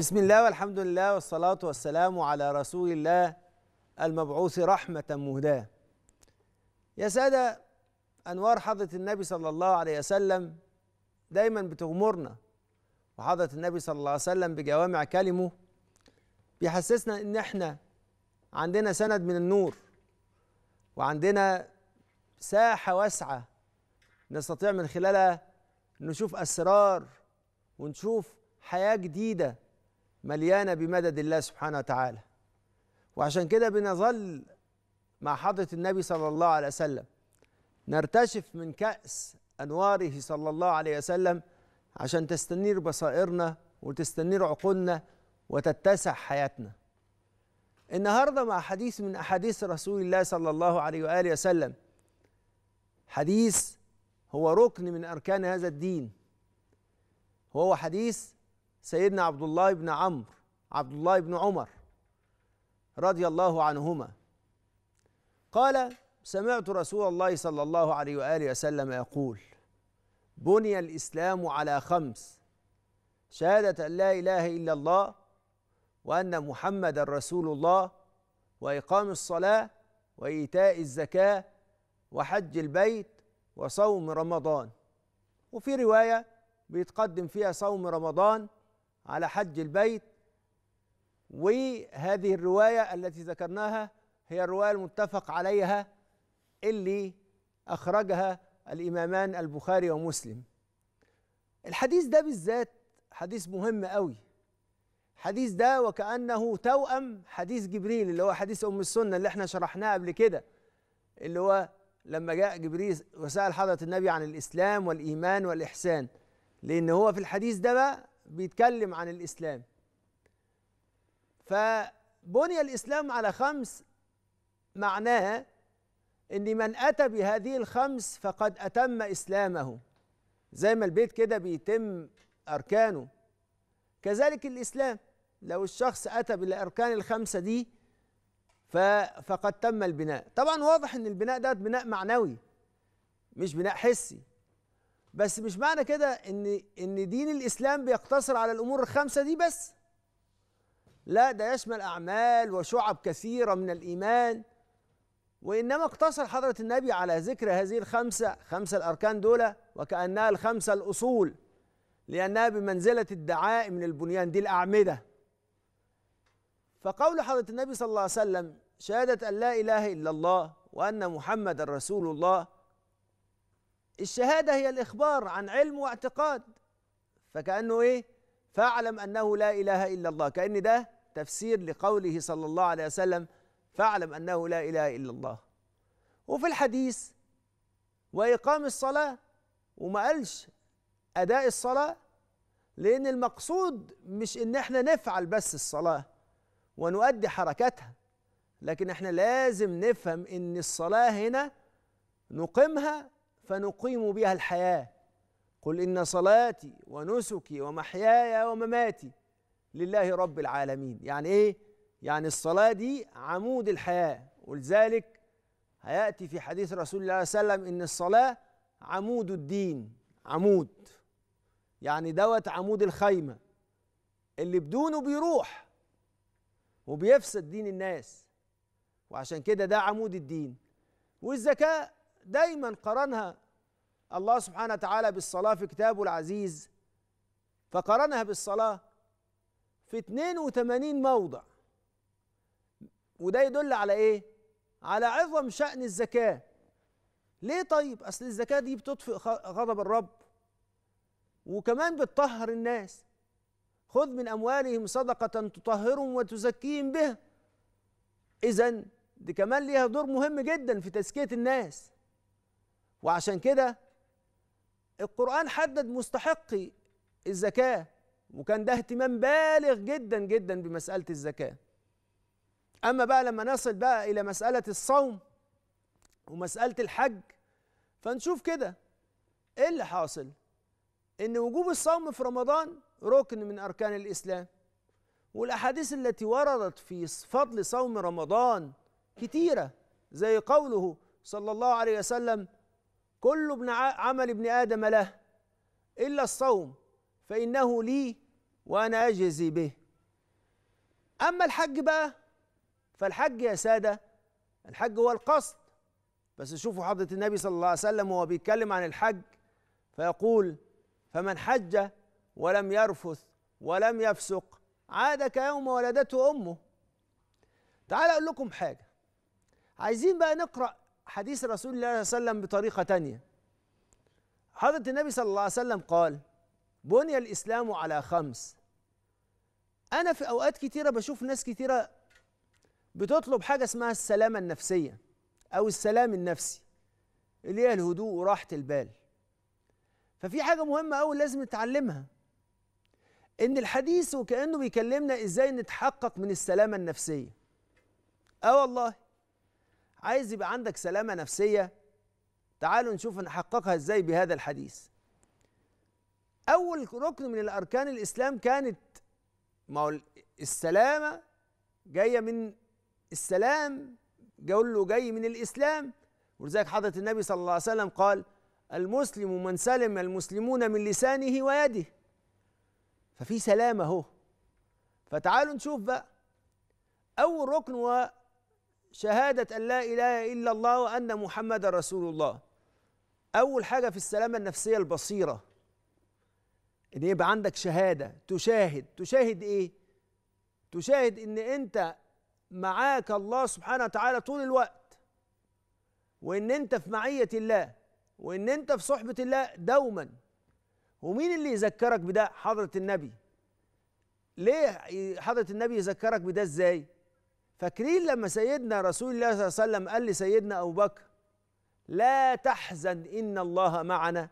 بسم الله والحمد لله والصلاة والسلام على رسول الله المبعوث رحمة مهداة يا سادة أنوار حضرة النبي صلى الله عليه وسلم دايما بتغمرنا وحضرة النبي صلى الله عليه وسلم بجوامع كلمه بيحسسنا إن إحنا عندنا سند من النور وعندنا ساحة واسعة نستطيع من خلالها نشوف أسرار ونشوف حياة جديدة مليانة بمدد الله سبحانه وتعالى وعشان كده بنظل مع حضرة النبي صلى الله عليه وسلم نرتشف من كأس أنواره صلى الله عليه وسلم عشان تستنير بصائرنا وتستنير عقولنا وتتسع حياتنا النهارده مع حديث من أحاديث رسول الله صلى الله عليه وآله وسلم حديث هو ركن من أركان هذا الدين وهو حديث سيدنا عبد الله بن عمرو عبد الله بن عمر رضي الله عنهما قال سمعت رسول الله صلى الله عليه واله وسلم يقول بني الاسلام على خمس شهاده ان لا اله الا الله وان محمدا رسول الله واقام الصلاه وايتاء الزكاه وحج البيت وصوم رمضان وفي روايه بيتقدم فيها صوم رمضان على حج البيت وهذه الروايه التي ذكرناها هي الروايه المتفق عليها اللي اخرجها الامامان البخاري ومسلم الحديث ده بالذات حديث مهم قوي الحديث ده وكانه توأم حديث جبريل اللي هو حديث ام السنه اللي احنا شرحناه قبل كده اللي هو لما جاء جبريل وسأل حضرة النبي عن الإسلام والإيمان والإحسان لأن هو في الحديث ده بقى بيتكلم عن الإسلام فبني الإسلام على خمس معناها ان من اتى بهذه الخمس فقد اتم اسلامه زي ما البيت كده بيتم اركانه كذلك الاسلام لو الشخص اتى بالاركان الخمسه دي فقد تم البناء طبعا واضح ان البناء ده بناء معنوي مش بناء حسي بس مش معنى كده ان ان دين الاسلام بيقتصر على الامور الخمسه دي بس لا ده يشمل اعمال وشعب كثيره من الايمان وانما اقتصر حضره النبي على ذكر هذه الخمسه خمسه الاركان دول وكانها الخمسه الاصول لانها بمنزله الدعاء من البنيان دي الاعمده فقول حضره النبي صلى الله عليه وسلم شهاده ان لا اله الا الله وان محمد رسول الله الشهادة هي الإخبار عن علم واعتقاد فكأنه إيه فاعلم أنه لا إله إلا الله كأن ده تفسير لقوله صلى الله عليه وسلم فاعلم أنه لا إله إلا الله وفي الحديث وإقام الصلاة وما قالش أداء الصلاة لأن المقصود مش إن إحنا نفعل بس الصلاة ونؤدي حركاتها لكن إحنا لازم نفهم إن الصلاة هنا نقيمها فنقيم بها الحياه قل ان صلاتي ونسكي ومحياي ومماتي لله رب العالمين يعني ايه يعني الصلاه دي عمود الحياه ولذلك هياتي في حديث رسول الله صلى الله عليه وسلم ان الصلاه عمود الدين عمود يعني دوت عمود الخيمه اللي بدونه بيروح وبيفسد دين الناس وعشان كده ده عمود الدين والزكاه دايما قرنها الله سبحانه وتعالى بالصلاة في كتابه العزيز فقرنها بالصلاة في 82 موضع وده يدل على ايه؟ على عظم شأن الزكاة ليه طيب؟ أصل الزكاة دي بتطفئ غضب الرب وكمان بتطهر الناس خذ من أموالهم صدقة تطهرهم وتزكيهم بها إذا دي كمان ليها دور مهم جدا في تزكية الناس وعشان كده القرآن حدد مستحقي الزكاة وكان ده اهتمام بالغ جدا جدا بمسألة الزكاة أما بقى لما نصل بقى إلى مسألة الصوم ومسألة الحج فنشوف كده إيه اللي حاصل؟ إن وجوب الصوم في رمضان ركن من أركان الإسلام والأحاديث التي وردت في فضل صوم رمضان كتيرة زي قوله صلى الله عليه وسلم كل ابن عمل ابن آدم له إلا الصوم فإنه لي وأنا أجزي به أما الحج بقى فالحج يا سادة الحج هو القصد بس شوفوا حضرة النبي صلى الله عليه وسلم وهو بيتكلم عن الحج فيقول فمن حج ولم يرفث ولم يفسق عاد كيوم ولدته أمه تعال أقول لكم حاجة عايزين بقى نقرأ حديث رسول الله صلى الله عليه وسلم بطريقة تانية حضرة النبي صلى الله عليه وسلم قال بني الإسلام على خمس أنا في أوقات كثيره بشوف ناس كثيره بتطلب حاجة اسمها السلامة النفسية أو السلام النفسي اللي هي الهدوء وراحة البال ففي حاجة مهمة قوي لازم نتعلمها إن الحديث وكأنه بيكلمنا إزاي نتحقق من السلامة النفسية آه والله عايز يبقى عندك سلامه نفسيه تعالوا نشوف نحققها ازاي بهذا الحديث اول ركن من الاركان الاسلام كانت ما هو السلامه جايه من السلام له جاي من الاسلام ولذلك حضره النبي صلى الله عليه وسلم قال المسلم من سلم المسلمون من لسانه ويده ففي سلامه اهو فتعالوا نشوف بقى اول ركن شهادة أن لا إله إلا الله وأن محمد رسول الله أول حاجة في السلامة النفسية البصيرة إن يبقى عندك شهادة تشاهد تشاهد إيه؟ تشاهد إن أنت معاك الله سبحانه وتعالى طول الوقت وإن أنت في معية الله وإن أنت في صحبة الله دوما ومين اللي يذكرك بده؟ حضرة النبي ليه حضرة النبي يذكرك بده إزاي؟ فاكرين لما سيدنا رسول الله صلى الله عليه وسلم قال لسيدنا أبو بكر لا تحزن إن الله معنا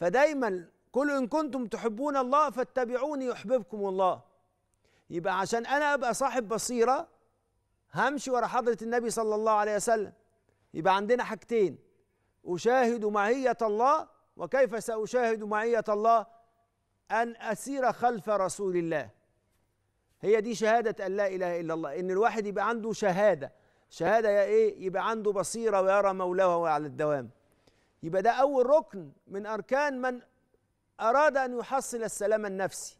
فدايما كل إن كنتم تحبون الله فاتبعوني يحببكم الله يبقى عشان أنا أبقى صاحب بصيرة همشي ورا حضرة النبي صلى الله عليه وسلم يبقى عندنا حاجتين أشاهد معية الله وكيف سأشاهد معية الله أن أسير خلف رسول الله هي دي شهادة أن لا إله إلا الله إن الواحد يبقى عنده شهادة شهادة يا إيه يبقى عنده بصيرة ويرى مولاه على الدوام يبقى ده أول ركن من أركان من أراد أن يحصل السلام النفسي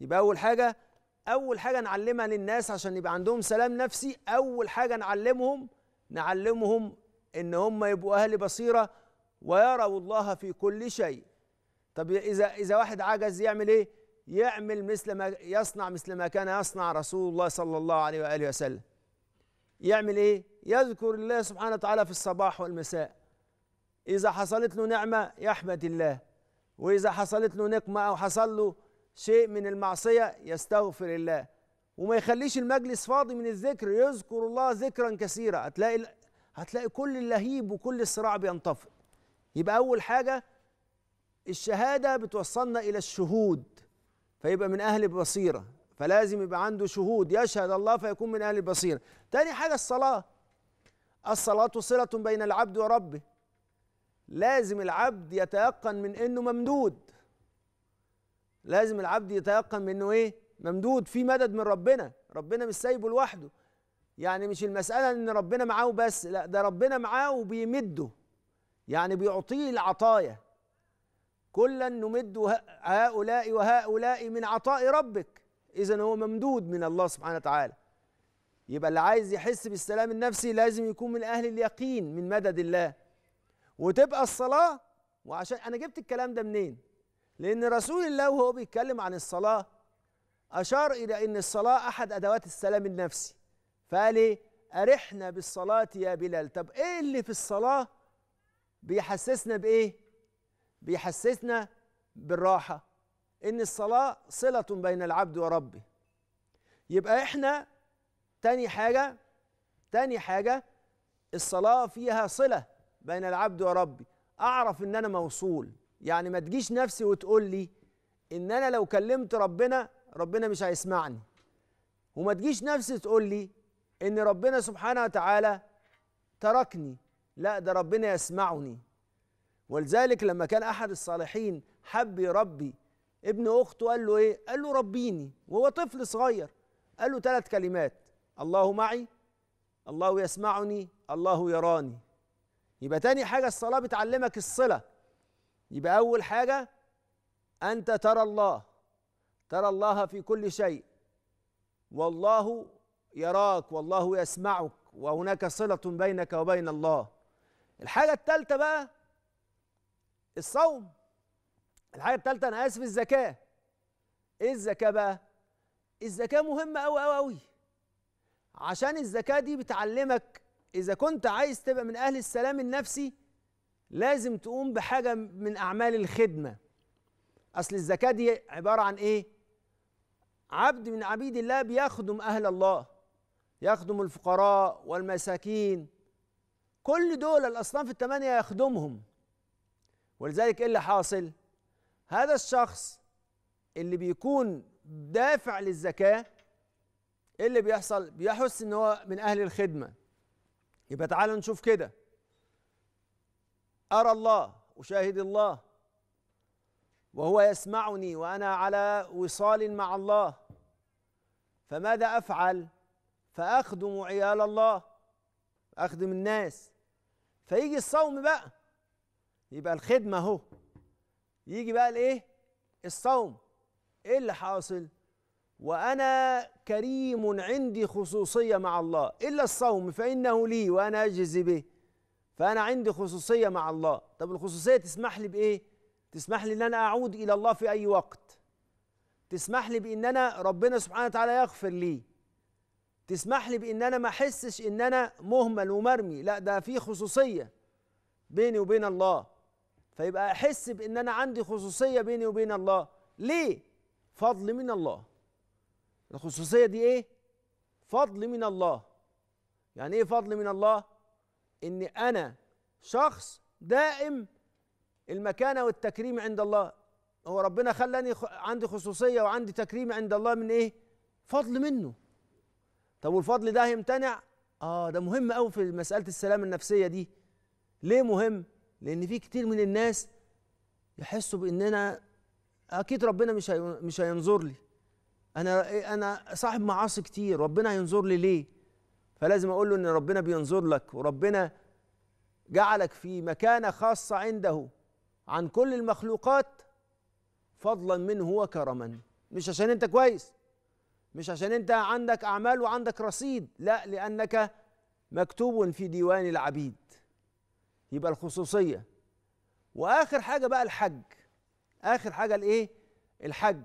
يبقى أول حاجة أول حاجة نعلمها للناس عشان يبقى عندهم سلام نفسي أول حاجة نعلمهم نعلمهم إن هم يبقوا أهل بصيرة ويروا الله في كل شيء طب إذا إذا واحد عجز يعمل إيه؟ يعمل مثل ما يصنع مثل ما كان يصنع رسول الله صلى الله عليه واله وسلم يعمل ايه يذكر الله سبحانه وتعالى في الصباح والمساء اذا حصلت له نعمه يحمد الله واذا حصلت له نقمه او حصل له شيء من المعصيه يستغفر الله وما يخليش المجلس فاضي من الذكر يذكر الله ذكرا كثيرا هتلاقي هتلاقي كل اللهيب وكل الصراع بينطفئ يبقى اول حاجه الشهاده بتوصلنا الى الشهود فيبقى من أهل البصيرة فلازم يبقى عنده شهود يشهد الله فيكون من أهل البصيرة تاني حاجة الصلاة الصلاة صلة بين العبد وربه لازم العبد يتيقن من انه ممدود لازم العبد يتيقن من انه ايه ممدود في مدد من ربنا ربنا مش سايبه لوحده يعني مش المسألة ان ربنا معاه بس لا ده ربنا معاه وبيمده يعني بيعطيه العطايا كلا نمد هؤلاء وهؤلاء من عطاء ربك إذا هو ممدود من الله سبحانه وتعالى يبقى اللي عايز يحس بالسلام النفسي لازم يكون من أهل اليقين من مدد الله وتبقى الصلاة وعشان أنا جبت الكلام ده منين؟ لأن رسول الله وهو بيتكلم عن الصلاة أشار إلى أن الصلاة أحد أدوات السلام النفسي فقال إيه؟ أرحنا بالصلاة يا بلال طب إيه اللي في الصلاة بيحسسنا بإيه؟ بيحسسنا بالراحة إن الصلاة صلة بين العبد وربه يبقى إحنا تاني حاجة تاني حاجة الصلاة فيها صلة بين العبد وربي أعرف إن أنا موصول يعني ما تجيش نفسي وتقول لي إن أنا لو كلمت ربنا ربنا مش هيسمعني وما تجيش نفسي تقول لي إن ربنا سبحانه وتعالى تركني لا ده ربنا يسمعني ولذلك لما كان احد الصالحين حب يربي ابن اخته قال له ايه قال له ربيني وهو طفل صغير قال له ثلاث كلمات الله معي الله يسمعني الله يراني يبقى تاني حاجه الصلاه بتعلمك الصله يبقى اول حاجه انت ترى الله ترى الله في كل شيء والله يراك والله يسمعك وهناك صله بينك وبين الله الحاجه الثالثه بقى الصوم الحاجه الثالثه انا اسف الزكاه ايه الزكاه بقى الزكاه مهمه قوي قوي قوي عشان الزكاه دي بتعلمك اذا كنت عايز تبقى من اهل السلام النفسي لازم تقوم بحاجه من اعمال الخدمه اصل الزكاه دي عباره عن ايه عبد من عبيد الله بيخدم اهل الله يخدم الفقراء والمساكين كل دول الاصناف الثمانيه يخدمهم ولذلك ايه اللي حاصل هذا الشخص اللي بيكون دافع للزكاه ايه اللي بيحصل بيحس ان هو من اهل الخدمه يبقى تعالوا نشوف كده ارى الله اشاهد الله وهو يسمعني وانا على وصال مع الله فماذا افعل فاخدم عيال الله اخدم الناس فيجي الصوم بقى يبقى الخدمه اهو يجي بقى الايه الصوم ايه اللي حاصل وانا كريم عندي خصوصيه مع الله الا الصوم فانه لي وانا اجزي به فانا عندي خصوصيه مع الله طب الخصوصيه تسمح لي بايه تسمح لي ان انا اعود الى الله في اي وقت تسمح لي بان انا ربنا سبحانه وتعالى يغفر لي تسمح لي بان انا ما احسش ان انا مهمل ومرمي لا ده في خصوصيه بيني وبين الله فيبقى احس بان انا عندي خصوصيه بيني وبين الله ليه فضل من الله الخصوصيه دي ايه فضل من الله يعني ايه فضل من الله ان انا شخص دائم المكانه والتكريم عند الله هو ربنا خلاني عندي خصوصيه وعندي تكريم عند الله من ايه فضل منه طب والفضل ده هيمتنع اه ده مهم قوي في مساله السلام النفسيه دي ليه مهم لان في كتير من الناس يحسوا انا اكيد ربنا مش مش هينظر لي انا إيه، انا صاحب معاصي كتير ربنا هينظر لي ليه فلازم اقول له ان ربنا بينظر لك وربنا جعلك في مكانه خاصه عنده عن كل المخلوقات فضلا منه وكرما مش عشان انت كويس مش عشان انت عندك اعمال وعندك رصيد لا لانك مكتوب في ديوان العبيد يبقى الخصوصيه واخر حاجه بقى الحج اخر حاجه الايه الحج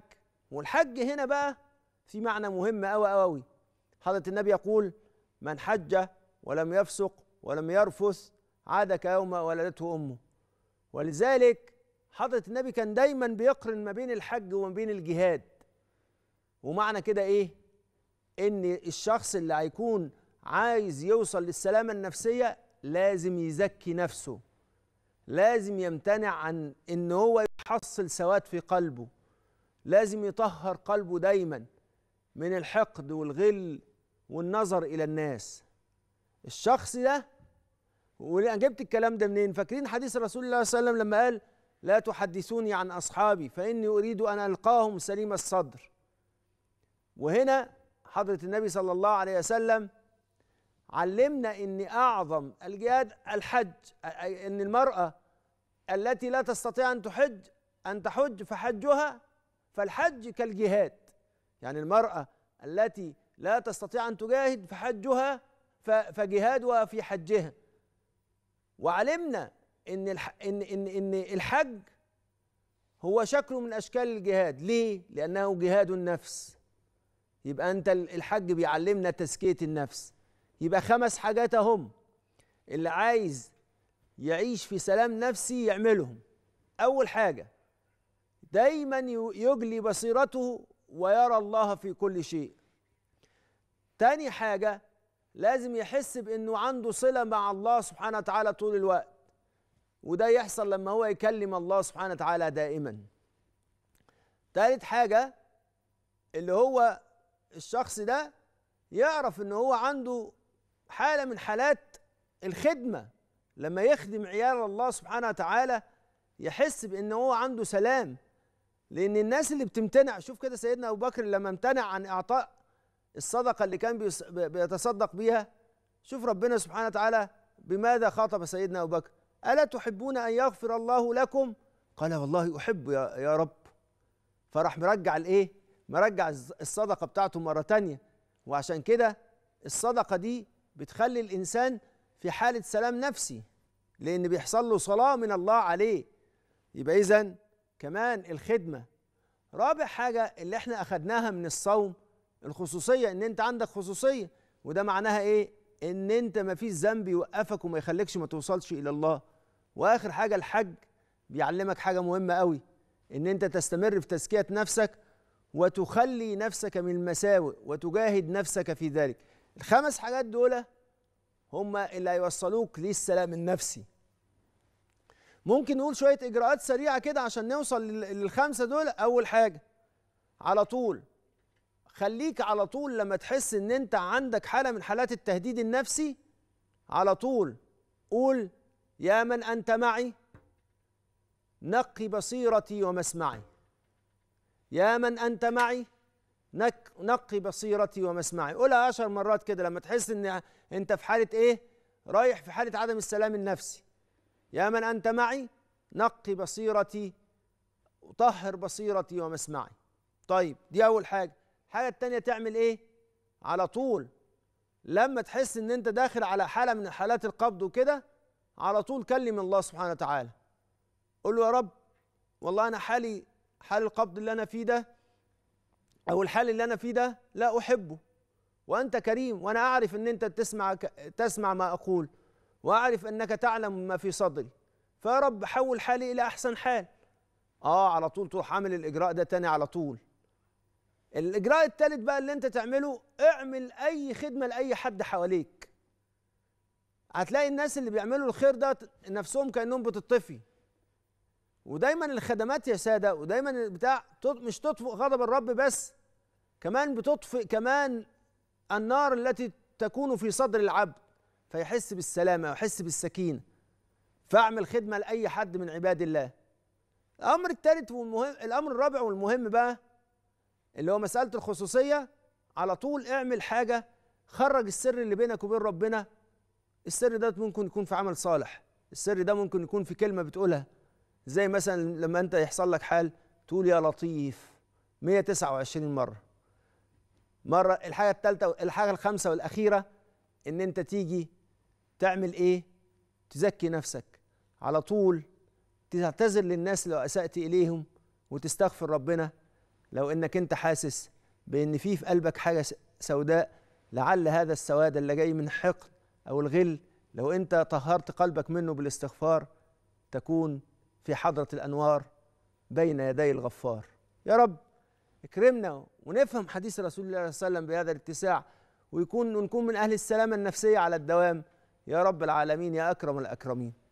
والحج هنا بقى في معنى مهم قوي قوي حضره النبي يقول من حج ولم يفسق ولم يرفث عاد كيوم ولدته امه ولذلك حضره النبي كان دايما بيقرن ما بين الحج وما بين الجهاد ومعنى كده ايه ان الشخص اللي هيكون عايز يوصل للسلامه النفسيه لازم يزكي نفسه لازم يمتنع عن ان هو يحصل سواد في قلبه لازم يطهر قلبه دايما من الحقد والغل والنظر الى الناس الشخص ده وانا جبت الكلام ده منين فاكرين حديث رسول الله صلى الله عليه وسلم لما قال لا تحدثوني عن اصحابي فاني اريد ان القاهم سليم الصدر وهنا حضره النبي صلى الله عليه وسلم علمنا ان اعظم الجهاد الحج أي ان المراه التي لا تستطيع ان تحج ان تحج فحجها فالحج كالجهاد يعني المراه التي لا تستطيع ان تجاهد فحجها فجهادها في حجها وعلمنا ان ان ان ان الحج هو شكل من اشكال الجهاد ليه لانه جهاد النفس يبقى انت الحج بيعلمنا تزكيه النفس يبقى خمس حاجات هم اللي عايز يعيش في سلام نفسي يعملهم اول حاجه دايما يجلي بصيرته ويرى الله في كل شيء تاني حاجه لازم يحس بانه عنده صله مع الله سبحانه وتعالى طول الوقت وده يحصل لما هو يكلم الله سبحانه وتعالى دائما تالت حاجه اللي هو الشخص ده يعرف ان هو عنده حاله من حالات الخدمه لما يخدم عيال الله سبحانه وتعالى يحس بان هو عنده سلام لان الناس اللي بتمتنع شوف كده سيدنا ابو بكر لما امتنع عن اعطاء الصدقه اللي كان بيتصدق بيها شوف ربنا سبحانه وتعالى بماذا خاطب سيدنا ابو بكر الا تحبون ان يغفر الله لكم قال والله احب يا, يا رب فراح مرجع الايه مرجع الصدقه بتاعته مره تانية وعشان كده الصدقه دي بتخلي الانسان في حاله سلام نفسي لان بيحصل له صلاه من الله عليه يبقى اذا كمان الخدمه رابع حاجه اللي احنا اخدناها من الصوم الخصوصيه ان انت عندك خصوصيه وده معناها ايه ان انت ما فيش ذنب يوقفك وما يخليكش ما توصلش الى الله واخر حاجه الحج بيعلمك حاجه مهمه قوي ان انت تستمر في تزكيه نفسك وتخلي نفسك من المساوئ وتجاهد نفسك في ذلك الخمس حاجات دول هم اللي هيوصلوك للسلام النفسي ممكن نقول شويه اجراءات سريعه كده عشان نوصل للخمسه دول اول حاجه على طول خليك على طول لما تحس ان انت عندك حاله من حالات التهديد النفسي على طول قول يا من انت معي نقي بصيرتي ومسمعي يا من انت معي نقي بصيرتي ومسمعي قولها عشر مرات كده لما تحس ان انت في حاله ايه رايح في حاله عدم السلام النفسي يا من انت معي نقي بصيرتي طهر بصيرتي ومسمعي طيب دي اول حاجه الحاجه التانية تعمل ايه على طول لما تحس ان انت داخل على حاله من حالات القبض وكده على طول كلم الله سبحانه وتعالى قول له يا رب والله انا حالي حال القبض اللي انا فيه ده او الحال اللي انا فيه ده لا احبه وانت كريم وانا اعرف ان انت تسمع تسمع ما اقول واعرف انك تعلم ما في صدري فيا رب حول حالي الى احسن حال اه على طول تروح عامل الاجراء ده تاني على طول الاجراء التالت بقى اللي انت تعمله اعمل اي خدمه لاي حد حواليك هتلاقي الناس اللي بيعملوا الخير ده نفسهم كانهم بتطفي ودايما الخدمات يا ساده ودايما بتاع مش تطفئ غضب الرب بس كمان بتطفئ كمان النار التي تكون في صدر العبد فيحس بالسلامه ويحس بالسكينه فاعمل خدمه لاي حد من عباد الله الامر الثالث والمهم الامر الرابع والمهم بقى اللي هو مساله الخصوصيه على طول اعمل حاجه خرج السر اللي بينك وبين ربنا السر ده ممكن يكون في عمل صالح السر ده ممكن يكون في كلمه بتقولها زي مثلا لما انت يحصل لك حال تقول يا لطيف 129 مره مره الحاجه الثالثه الحاجه الخامسه والاخيره ان انت تيجي تعمل ايه تزكي نفسك على طول تعتذر للناس لو اسأت اليهم وتستغفر ربنا لو انك انت حاسس بان في في قلبك حاجه سوداء لعل هذا السواد اللي جاي من حقد او الغل لو انت طهرت قلبك منه بالاستغفار تكون في حضرة الأنوار بين يدي الغفار يا رب اكرمنا ونفهم حديث رسول الله صلى الله عليه وسلم بهذا الاتساع ويكون ونكون من أهل السلامة النفسية على الدوام يا رب العالمين يا أكرم الأكرمين